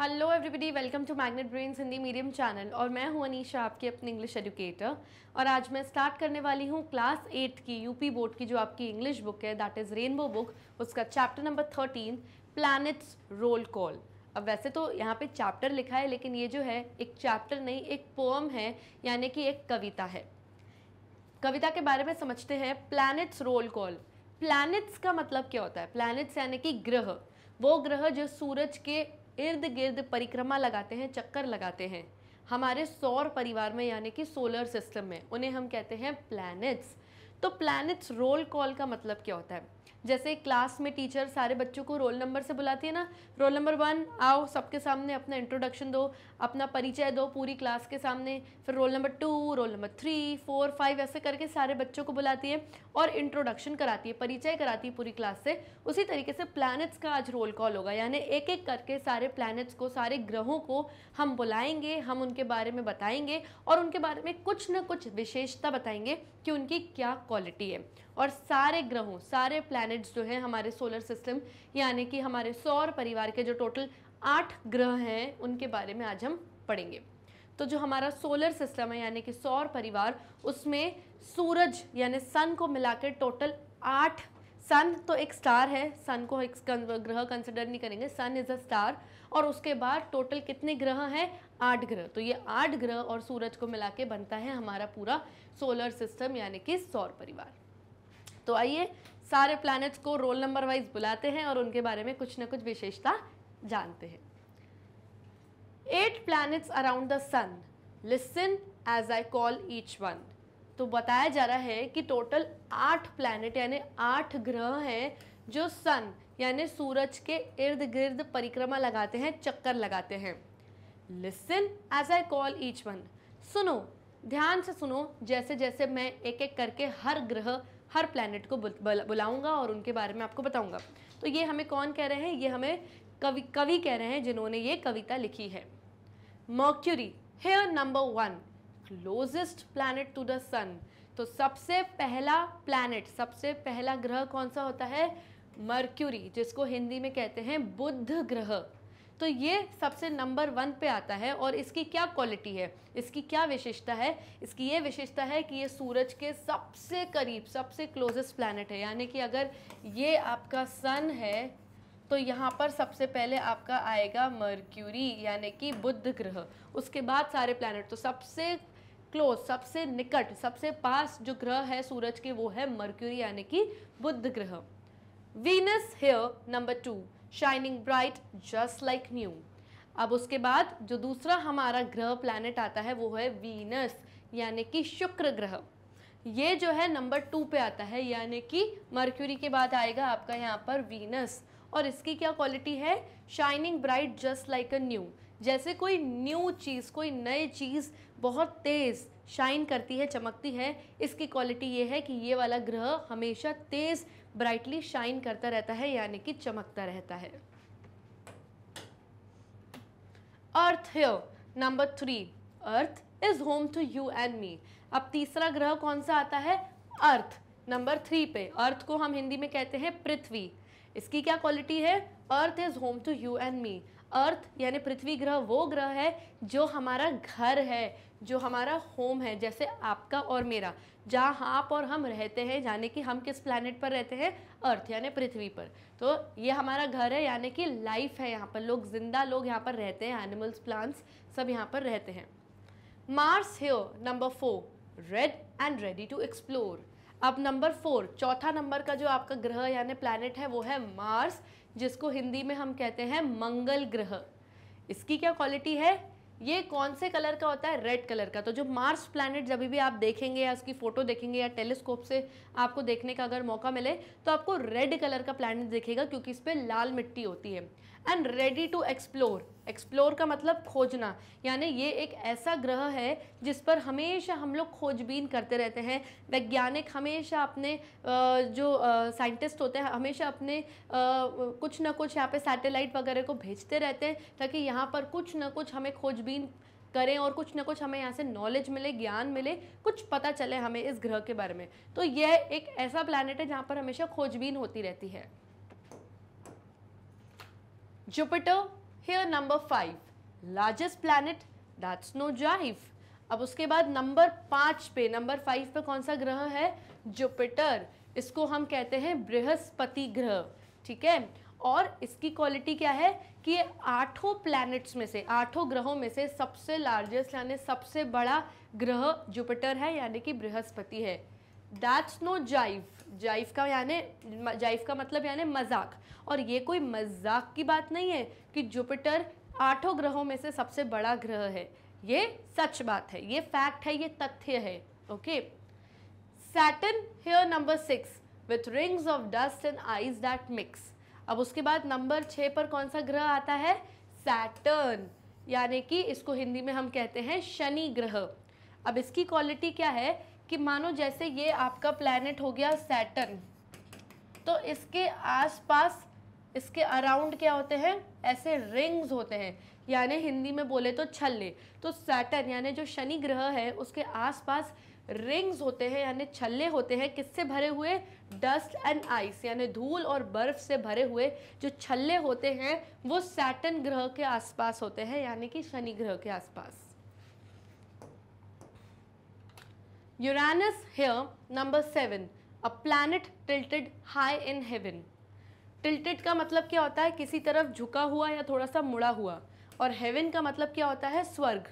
hello everybody welcome to Magnet Brain Hindi medium channel और मैं हूं अनीशा आपकी अपनी इंग्लिश एजुकेटर और आज मैं स्टार्ट करने वाली हूं क्लास एट की यूपी बोर्ड की जो आपकी इंग्लिश बुक है दैट इज़ रेनबो बुक उसका chapter number thirteen planets roll call अब वैसे तो यहाँ पे चैप्टर लिखा है लेकिन ये जो है एक चैप्टर नहीं एक पोम है यानी कि एक कविता है कविता के बारे में समझते हैं प्लानट्स रोल कॉल प्लानट्स का मतलब क्या होता है प्लानट्स यानी कि ग्रह वो ग्रह जो सूरज के इर्द गिर्द परिक्रमा लगाते हैं चक्कर लगाते हैं हमारे सौर परिवार में यानी कि सोलर सिस्टम में उन्हें हम कहते हैं प्लैनेट्स तो प्लैनेट्स रोल कॉल का मतलब क्या होता है जैसे क्लास में टीचर सारे बच्चों को रोल नंबर से बुलाती है ना रोल नंबर वन आओ सबके सामने अपना इंट्रोडक्शन दो अपना परिचय दो पूरी क्लास के सामने फिर roll number two roll number three four five ऐसे करके सारे बच्चों को बुलाती है और इंट्रोडक्शन कराती है परिचय कराती है पूरी क्लास से उसी तरीके से प्लैनेट्स का आज रोल कॉल होगा यानी एक एक करके सारे प्लैनेट्स को सारे ग्रहों को हम बुलाएंगे हम उनके बारे में बताएंगे और उनके बारे में कुछ ना कुछ विशेषता बताएंगे कि उनकी क्या क्वालिटी है और सारे ग्रहों सारे प्लैनेट्स जो हैं हमारे सोलर सिस्टम यानी कि हमारे सौर परिवार के जो टोटल आठ ग्रह हैं उनके बारे में आज हम पढ़ेंगे तो जो हमारा सोलर सिस्टम है यानी कि सौर परिवार उसमें सूरज यानी सन को मिलाकर टोटल आठ सन तो एक स्टार है सन को एक ग्रह कंसिडर नहीं करेंगे सन इज़ अ स्टार और उसके बाद टोटल कितने ग्रह हैं आठ ग्रह तो ये आठ ग्रह और सूरज को मिला के बनता है हमारा पूरा सोलर सिस्टम यानी कि सौर परिवार तो आइए सारे प्लैनेट्स को रोल नंबर वाइज बुलाते हैं और उनके बारे में कुछ ना कुछ विशेषता जानते हैं eight planets around the sun listen as I call each one तो बताया जा रहा है कि टोटल आठ प्लैनेट यानी आठ ग्रह हैं जो सन यानी सूरज के इर्द गिर्द परिक्रमा लगाते हैं चक्कर लगाते हैं listen as I call each one सुनो ध्यान से सुनो जैसे जैसे मैं एक एक करके हर ग्रह हर प्लानट को बुलाऊंगा और उनके बारे में आपको बताऊंगा तो ये हमें कौन कह रहे हैं ये हमें कवि कवि कह रहे हैं जिन्होंने ये कविता लिखी है Mercury here number one closest planet to the sun तो सबसे पहला प्लानट सबसे पहला ग्रह कौन सा होता है मर्क्यूरी जिसको हिंदी में कहते हैं बुद्ध ग्रह तो ये सबसे नंबर वन पे आता है और इसकी क्या क्वालिटी है इसकी क्या विशेषता है इसकी ये विशेषता है कि ये सूरज के सबसे करीब सबसे क्लोजेस्ट प्लानट है यानी कि अगर ये आपका सन है तो यहाँ पर सबसे पहले आपका आएगा मर्क्यूरी यानी कि बुध ग्रह उसके बाद सारे प्लानट तो सबसे क्लोज सबसे निकट सबसे पास जो ग्रह है सूरज के वो है मर्क्यूरी यानी कि बुध ग्रह Venus here number two shining bright just like new अब उसके बाद जो दूसरा हमारा ग्रह प्लानट आता है वो है वीनस यानी कि शुक्र ग्रह ये जो है नंबर टू पे आता है यानी कि मर्क्यूरी के बाद आएगा आपका यहाँ पर वीनस और इसकी क्या क्वालिटी है shining bright just like a new जैसे कोई न्यू चीज़ कोई नई चीज़ बहुत तेज़ शाइन करती है चमकती है इसकी क्वालिटी ये है कि ये वाला ग्रह हमेशा तेज़ ब्राइटली शाइन करता रहता है यानी कि चमकता रहता है earth number three earth is home to you and me अब तीसरा ग्रह कौन सा आता है अर्थ नंबर थ्री पे अर्थ को हम हिंदी में कहते हैं पृथ्वी इसकी क्या क्वालिटी है earth is home to you and me earth यानी पृथ्वी ग्रह वो ग्रह है जो हमारा घर है जो हमारा होम है जैसे आपका और मेरा जहाँ आप और हम रहते हैं यानी कि हम किस प्लानट पर रहते हैं अर्थ यानी पृथ्वी पर तो ये हमारा घर है यानी कि लाइफ है यहाँ पर लोग जिंदा लोग यहाँ पर रहते हैं एनिमल्स प्लांट्स सब यहाँ पर रहते हैं मार्स है number four red and ready to explore अब नंबर फोर चौथा नंबर का जो आपका ग्रह यानी प्लानट है वो है मार्स जिसको हिंदी में हम कहते हैं मंगल ग्रह इसकी क्या क्वालिटी है ये कौन से कलर का होता है रेड कलर का तो जो मार्स प्लानट जब भी आप देखेंगे या उसकी फ़ोटो देखेंगे या टेलीस्कोप से आपको देखने का अगर मौका मिले तो आपको रेड कलर का प्लानट देखेगा क्योंकि इस पर लाल मिट्टी होती है and ready to explore explore का मतलब खोजना यानी ये एक ऐसा ग्रह है जिस पर हमेशा हम लोग खोजबीन करते रहते हैं वैज्ञानिक हमेशा अपने जो साइंटिस्ट होते हैं हमेशा अपने कुछ ना कुछ यहाँ पे सैटेलाइट वगैरह को भेजते रहते हैं ताकि यहाँ पर कुछ ना कुछ हमें खोजबीन करें और कुछ ना कुछ हमें यहाँ से नॉलेज मिले ज्ञान मिले कुछ पता चले हमें इस ग्रह के बारे में तो यह एक ऐसा प्लानट है जहाँ पर हमेशा खोजबीन होती रहती है Jupiter here number five largest planet that's no jive अब उसके बाद नंबर पाँच पे नंबर फाइव पे कौन सा ग्रह है जुपिटर इसको हम कहते हैं बृहस्पति ग्रह ठीक है और इसकी क्वालिटी क्या है कि ये आठों प्लैनेट्स में से आठों ग्रहों में से सबसे लार्जेस्ट यानी सबसे बड़ा ग्रह जुपिटर है यानी कि बृहस्पति है दैट्स नो जाइव जाइफ का यानी जाइफ का मतलब यानी मजाक और ये कोई मजाक की बात नहीं है कि जुपिटर आठों ग्रहों में से सबसे बड़ा ग्रह है ये सच बात है ये फैक्ट है ये तथ्य है okay Saturn here number six with rings of dust and ice that mix अब उसके बाद नंबर छः पर कौन सा ग्रह आता है सैटर्न यानी कि इसको हिंदी में हम कहते हैं शनि ग्रह अब इसकी क्वालिटी क्या है कि मानो जैसे ये आपका प्लैनेट हो गया सैटन तो इसके आसपास इसके अराउंड क्या होते हैं ऐसे रिंग्स होते हैं यानी हिंदी में बोले तो छल्ले तो सैटन यानी जो शनि ग्रह है उसके आसपास रिंग्स होते हैं यानी छल्ले होते हैं किससे भरे हुए डस्ट एंड आइस यानी धूल और बर्फ़ से भरे हुए जो छल्ले होते हैं वो सैटन ग्रह के आसपास होते हैं यानी कि शनि ग्रह के आसपास Uranus here, number seven a planet tilted high in heaven Tilted का मतलब क्या होता है किसी तरफ झुका हुआ या थोड़ा सा मुड़ा हुआ और हेवन का मतलब क्या होता है स्वर्ग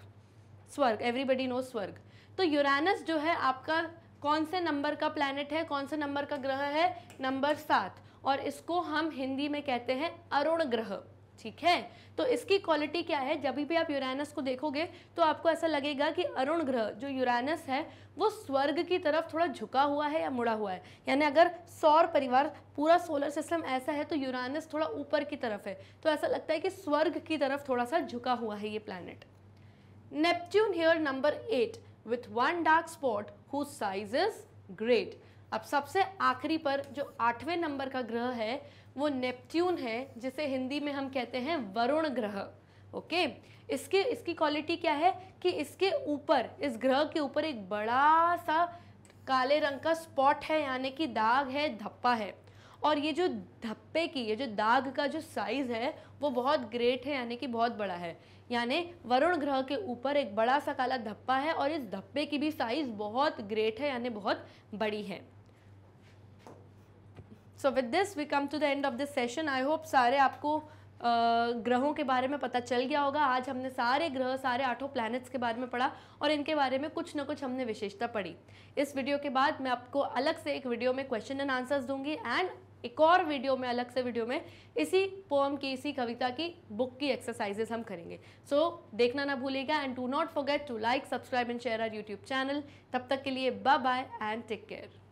स्वर्ग एवरीबडी नो स्वर्ग तो यूरानस जो है आपका कौन से नंबर का प्लानट है कौन से नंबर का ग्रह है नंबर सात और इसको हम हिंदी में कहते हैं अरुण ग्रह ठीक है तो इसकी क्वालिटी क्या है जब भी आप यूरानस को देखोगे तो आपको ऐसा लगेगा कि अरुण ग्रह जो यूरानस है वो स्वर्ग की तरफ थोड़ा झुका हुआ है या मुड़ा हुआ है यानी अगर सौर परिवार पूरा सोलर सिस्टम ऐसा है तो यूरानस थोड़ा ऊपर की तरफ है तो ऐसा लगता है कि स्वर्ग की तरफ थोड़ा सा झुका हुआ है ये planet Neptune here number eight with one dark spot who size is great अब सबसे आखिरी पर जो आठवें नंबर का ग्रह है वो नेपट्यून है जिसे हिंदी में हम कहते हैं वरुण ग्रह ओके इसके इसकी क्वालिटी क्या है कि इसके ऊपर इस ग्रह के ऊपर एक बड़ा सा काले रंग का स्पॉट है यानी कि दाग है धप्पा है और ये जो धप्पे की ये जो दाग का जो साइज़ है वो बहुत ग्रेट है यानी कि बहुत बड़ा है यानी वरुण ग्रह के ऊपर एक बड़ा सा काला धप्पा है और इस धप्पे की भी साइज़ बहुत ग्रेट है यानी बहुत बड़ी है so with this we come to the end of this session I hope सारे आपको ग्रहों के बारे में पता चल गया होगा आज हमने सारे ग्रह सारे आठों प्लैनेट्स के बारे में पढ़ा और इनके बारे में कुछ ना कुछ हमने विशेषता पढ़ी इस वीडियो के बाद मैं आपको अलग से एक वीडियो में क्वेश्चन एंड आंसर्स दूंगी एंड एक और वीडियो में अलग से वीडियो में इसी पोम की इसी कविता की बुक की एक्सरसाइजेस हम करेंगे सो so, देखना ना भूलेगा and do not forget to like subscribe and share our YouTube channel तब तक के लिए bye bye and take care